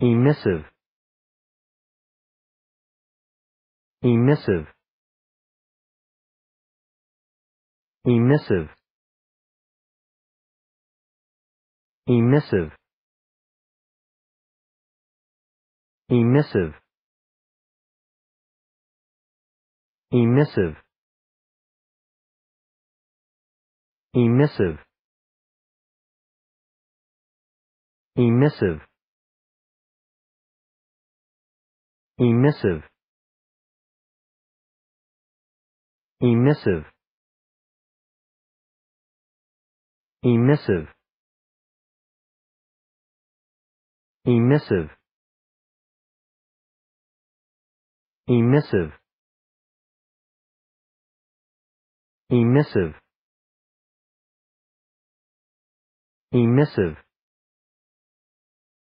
emissive emissive emissive emissive emissive emissive emissive emissive emissive emissive emissive emissive emissive emissive emissive